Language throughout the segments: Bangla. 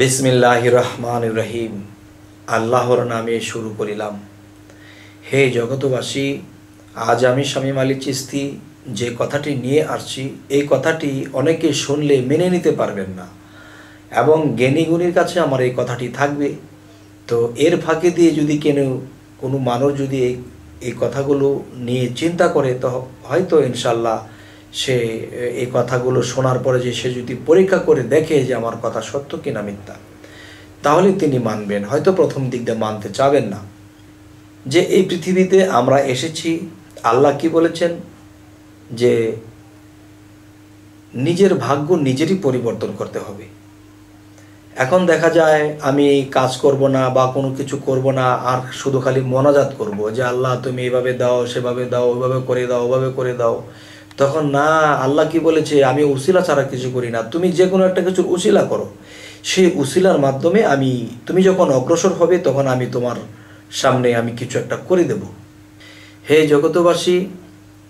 বিসমিল্লাহ রহমান রহিম আল্লাহর নামে শুরু করিলাম হে জগতবাসী আজ আমি স্বামী আলী চিস্তি যে কথাটি নিয়ে আসছি এই কথাটি অনেকে শুনলে মেনে নিতে পারবেন না এবং জ্ঞানীগুণীর কাছে আমার এই কথাটি থাকবে তো এর ফাঁকে দিয়ে যদি কেন কোনো মানুষ যদি এই কথাগুলো নিয়ে চিন্তা করে তো হয়তো ইনশাল্লাহ সে এই কথাগুলো শোনার পরে যে সে যদি পরীক্ষা করে দেখে যে আমার কথা সত্য কিনা মিথ্যা তাহলে তিনি মানবেন হয়তো প্রথম দিক দিয়ে মানতে চাবেন না যে এই পৃথিবীতে আমরা এসেছি আল্লাহ কি বলেছেন যে নিজের ভাগ্য নিজেরই পরিবর্তন করতে হবে এখন দেখা যায় আমি কাজ করব না বা কোনো কিছু করব না আর শুধু খালি মনাজাত করব যে আল্লাহ তুমি এভাবে দাও সেভাবে দাও ওইভাবে করে দাও ওভাবে করে দাও তখন না আল্লাহ কি বলেছে আমি উসিলা ছাড়া কিছু করি না তুমি যে কোনো একটা কিছু উসিলা করো সেই উসিলার মাধ্যমে আমি তুমি যখন অগ্রসর হবে তখন আমি তোমার সামনে আমি কিছু একটা করে দেব হে জগতবাসী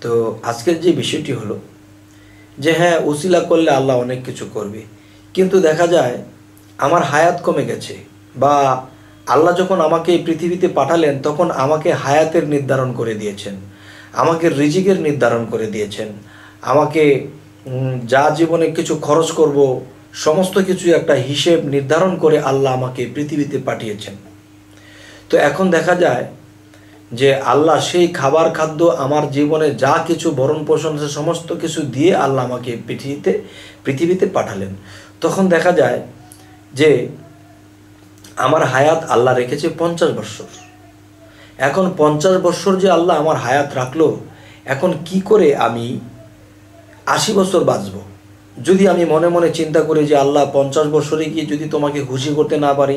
তো আজকের যে বিষয়টি হলো যে হ্যাঁ উসিলা করলে আল্লাহ অনেক কিছু করবে কিন্তু দেখা যায় আমার হায়াত কমে গেছে বা আল্লাহ যখন আমাকে এই পৃথিবীতে পাঠালেন তখন আমাকে হায়াতের নির্ধারণ করে দিয়েছেন আমাকে রিজিকের নির্ধারণ করে দিয়েছেন আমাকে যা জীবনে কিছু খরচ করব সমস্ত কিছু একটা হিসেব নির্ধারণ করে আল্লাহ আমাকে পৃথিবীতে পাঠিয়েছেন তো এখন দেখা যায় যে আল্লাহ সেই খাবার খাদ্য আমার জীবনে যা কিছু ভরণ পোষণ আছে সমস্ত কিছু দিয়ে আল্লাহ আমাকে পৃথিবীতে পৃথিবীতে পাঠালেন তখন দেখা যায় যে আমার হায়াত আল্লাহ রেখেছে পঞ্চাশ বৎসর এখন পঞ্চাশ বৎসর যে আল্লাহ আমার হায়াত রাখলো এখন কি করে আমি আশি বছর বাঁচব যদি আমি মনে মনে চিন্তা করি যে আল্লাহ পঞ্চাশ বছরে গিয়ে যদি তোমাকে খুশি করতে না পারি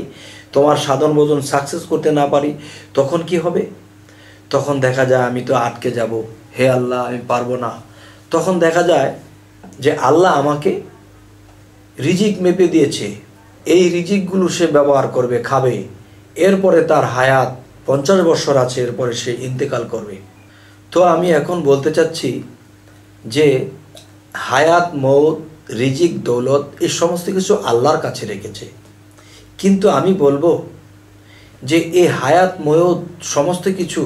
তোমার সাধন ভোজন সাকসেস করতে না পারি তখন কি হবে তখন দেখা যায় আমি তো আটকে যাব হে আল্লাহ আমি পারবো না তখন দেখা যায় যে আল্লাহ আমাকে রিজিক মেপে দিয়েছে এই রিজিকগুলো সে ব্যবহার করবে খাবে এরপরে তার হায়াত পঞ্চাশ বছর আছে এরপরে সে ইন্তেকাল করবে তো আমি এখন বলতে চাচ্ছি যে হায়াত মৌত রিজিক দৌলত এই সমস্ত কিছু আল্লাহর কাছে রেখেছে কিন্তু আমি বলবো যে এই হায়াত ময়ত সমস্ত কিছু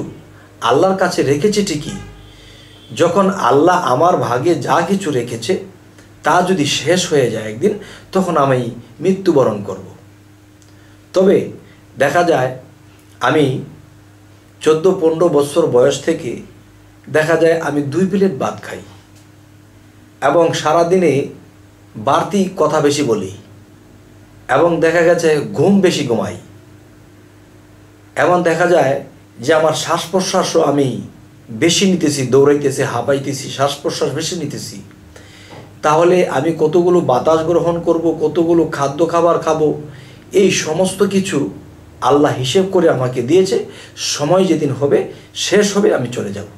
আল্লাহর কাছে রেখেছে ঠিকই যখন আল্লাহ আমার ভাগে যা কিছু রেখেছে তা যদি শেষ হয়ে যায় একদিন তখন আমি মৃত্যুবরণ করব তবে দেখা যায় আমি চোদ্দো পনেরো বছর বয়স থেকে দেখা যায় আমি দুই প্লেট ভাত খাই এবং সারাদিনে বাড়তি কথা বেশি বলি এবং দেখা গেছে ঘুম বেশি ঘুমাই এমন দেখা যায় যে আমার শ্বাস প্রশ্বাসও আমি বেশি নিতেছি দৌড়াইতেছি হাঁপাইতেছি শ্বাস প্রশ্বাস বেশি নিতেছি তাহলে আমি কতগুলো বাতাস গ্রহণ করব কতগুলো খাদ্য খাবার খাবো এই সমস্ত কিছু আল্লাহ হিসেব করে আমাকে দিয়েছে সময় যেদিন হবে শেষ হবে আমি চলে যাব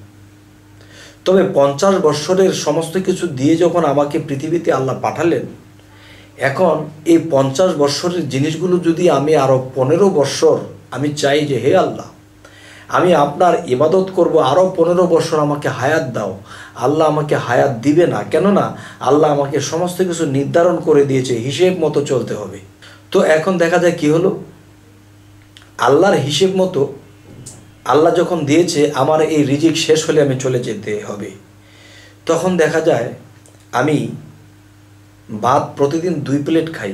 তবে পঞ্চাশ বৎসরের সমস্ত কিছু দিয়ে যখন আমাকে পৃথিবীতে আল্লাহ পাঠালেন এখন এই পঞ্চাশ বৎসরের জিনিসগুলো যদি আমি আরও পনেরো বৎসর আমি চাই যে হে আল্লাহ আমি আপনার ইবাদত করব আরও পনেরো বছর আমাকে হায়াত দাও আল্লাহ আমাকে হায়াত দিবে না কেননা আল্লাহ আমাকে সমস্ত কিছু নির্ধারণ করে দিয়েছে হিসেব মতো চলতে হবে তো এখন দেখা যায় কি হলো আল্লাহর হিসেব মতো আল্লাহ যখন দিয়েছে আমার এই রিজিক শেষ হলে আমি চলে যেতে হবে তখন দেখা যায় আমি ভাত প্রতিদিন দুই প্লেট খাই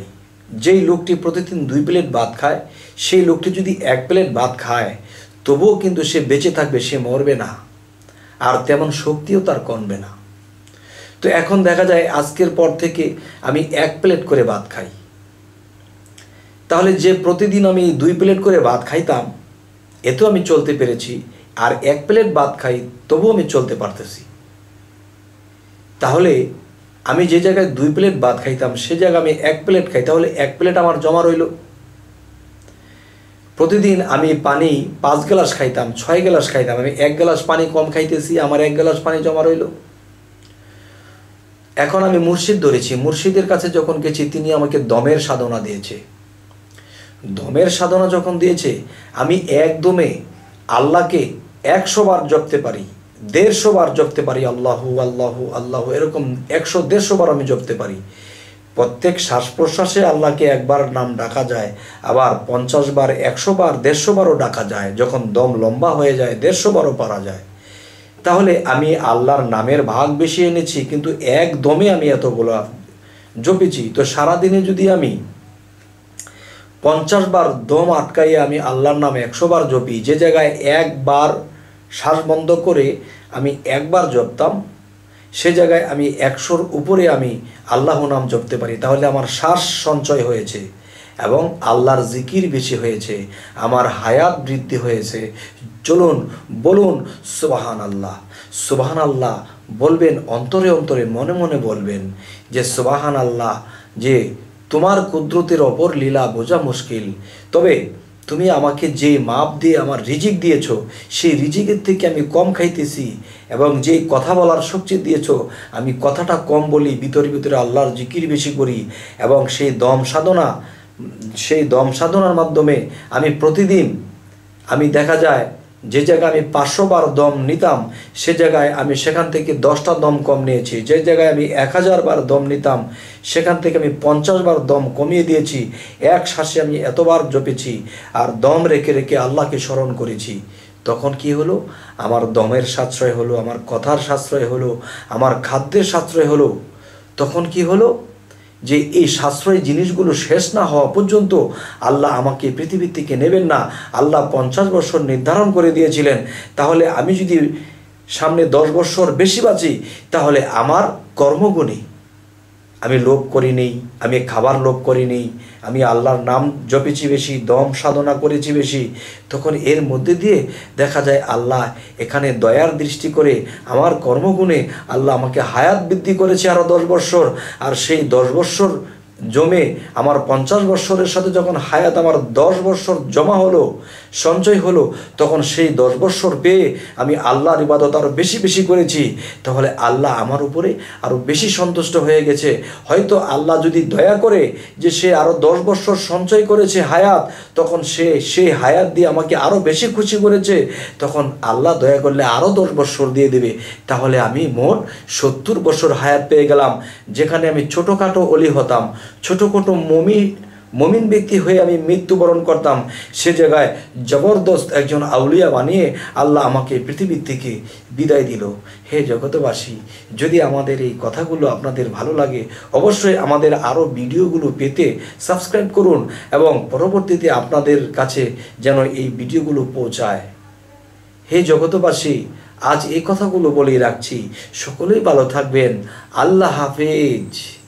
যেই লোকটি প্রতিদিন দুই প্লেট ভাত খায় সেই লোকটি যদি এক প্লেট ভাত খায় তবুও কিন্তু সে বেঁচে থাকবে সে মরবে না আর তেমন শক্তিও তার কমবে না তো এখন দেখা যায় আজকের পর থেকে আমি এক প্লেট করে ভাত খাই তাহলে যে প্রতিদিন আমি দুই প্লেট করে ভাত খাইতাম এতেও আমি চলতে পেরেছি আর এক প্লেট ভাত খাই তবুও আমি চলতে পারতেছি তাহলে আমি যে জায়গায় দুই প্লেট ভাত খাইতাম সে জায়গায় আমি এক প্লেট খাই তাহলে এক প্লেট আমার জমা রইল প্রতিদিন আমি পানি পাঁচ গ্লাস খাইতাম ছয় গ্লাস খাইতাম আমি এক গ্লাস পানি কম খাইতেছি আমার এক গ্লাস পানি জমা রইল এখন আমি মুর্শিদ ধরেছি মুর্শিদের কাছে যখন গেছি তিনি আমাকে দমের সাধনা দিয়েছে ধমের সাধনা যখন দিয়েছে আমি একদমে আল্লাহকে একশো বার জপতে পারি দেড়শো বার জপতে পারি আল্লাহ আল্লাহ আল্লাহ এরকম একশো দেড়শো বার আমি জপতে পারি প্রত্যেক শ্বাস প্রশ্বাসে আল্লাহকে একবার নাম ডাকা যায় আবার পঞ্চাশ বার একশো বার দেড়শো বারও ডাকা যায় যখন দম লম্বা হয়ে যায় দেড়শো বারও পারা যায় তাহলে আমি আল্লাহর নামের ভাগ বেশি এনেছি কিন্তু একদমে আমি এতগুলো জপেছি তো সারাদিনে যদি আমি পঞ্চাশ বার দম আটকাইয়ে আমি আল্লাহর নামে একশো বার জপি যে জায়গায় একবার শ্বাস বন্ধ করে আমি একবার জপতাম সে জায়গায় আমি একশোর উপরে আমি আল্লাহ নাম জপতে পারি তাহলে আমার শ্বাস সঞ্চয় হয়েছে এবং আল্লাহর জিকির বেশি হয়েছে আমার হায়াত বৃদ্ধি হয়েছে চলুন বলুন সুবাহান আল্লাহ সুবাহান আল্লাহ বলবেন অন্তরে অন্তরে মনে মনে বলবেন যে সুবাহান আল্লাহ যে তোমার কুদরতের অপর লীলা বোঝা মুশকিল তবে তুমি আমাকে যে মাপ দিয়ে আমার রিজিক দিয়েছ সেই রিজিকের থেকে আমি কম খাইতেছি এবং যে কথা বলার শক্তি দিয়েছ আমি কথাটা কম বলি ভিতরে ভিতরে আল্লাহর জিকির বেশি করি এবং সেই দম সাধনা সেই দম সাধনার মাধ্যমে আমি প্রতিদিন আমি দেখা যায় যে জায়গায় আমি পাঁচশো বার দম নিতাম সে জায়গায় আমি সেখান থেকে দশটা দম কম নিয়েছি যে জায়গায় আমি এক হাজার বার দম নিতাম সেখান থেকে আমি পঞ্চাশ বার দম কমিয়ে দিয়েছি এক শ্বাসে আমি এতবার জপেছি আর দম রেখে রেখে আল্লাহকে স্মরণ করেছি তখন কি হলো আমার দমের সাশ্রয় হলো আমার কথার সাশ্রয় হলো আমার খাদ্যের সাশ্রয় হলো তখন কি হলো যে এই সাশ্রয়ী জিনিসগুলো শেষ না হওয়া পর্যন্ত আল্লাহ আমাকে পৃথিবীর থেকে নেবেন না আল্লাহ পঞ্চাশ বছর নির্ধারণ করে দিয়েছিলেন তাহলে আমি যদি সামনে দশ বছর বেশি বাঁচি তাহলে আমার কর্মগুণী আমি লোভ করি নেই আমি খাবার লোভ করি নেই আমি আল্লাহর নাম জপেছি বেশি দম সাধনা করেছি বেশি তখন এর মধ্যে দিয়ে দেখা যায় আল্লাহ এখানে দয়ার দৃষ্টি করে আমার কর্মগুণে আল্লাহ আমাকে হায়াত বৃদ্ধি করেছে আরও দশ বৎসর আর সেই দশ বৎসর জমে আমার পঞ্চাশ বৎসরের সাথে যখন হায়াত আমার দশ বৎসর জমা হলো সঞ্চয় হলো তখন সেই দশ বৎসর পেয়ে আমি আল্লাহর ইবাদত আরও বেশি বেশি করেছি তাহলে আল্লাহ আমার উপরে আরও বেশি সন্তুষ্ট হয়ে গেছে হয়তো আল্লাহ যদি দয়া করে যে সে আরও দশ বৎসর সঞ্চয় করেছে হায়াত তখন সে সেই হায়াত দিয়ে আমাকে আরও বেশি খুশি করেছে তখন আল্লাহ দয়া করলে আরও দশ বৎসর দিয়ে দেবে তাহলে আমি মোট সত্তর বছর হায়াত পেয়ে গেলাম যেখানে আমি ছোটোখাটো অলি হতাম ছোটোখাটো মমি মমিন ব্যক্তি হয়ে আমি মৃত্যুবরণ করতাম সে জায়গায় জবরদস্ত একজন আউলিয়া বানিয়ে আল্লাহ আমাকে পৃথিবীর থেকে বিদায় দিল হে জগতবাসী যদি আমাদের এই কথাগুলো আপনাদের ভালো লাগে অবশ্যই আমাদের আরও ভিডিওগুলো পেতে সাবস্ক্রাইব করুন এবং পরবর্তীতে আপনাদের কাছে যেন এই ভিডিওগুলো পৌঁছায় হে জগতবাসী আজ এই কথাগুলো বলেই রাখছি সকলেই ভালো থাকবেন আল্লাহ হাফেজ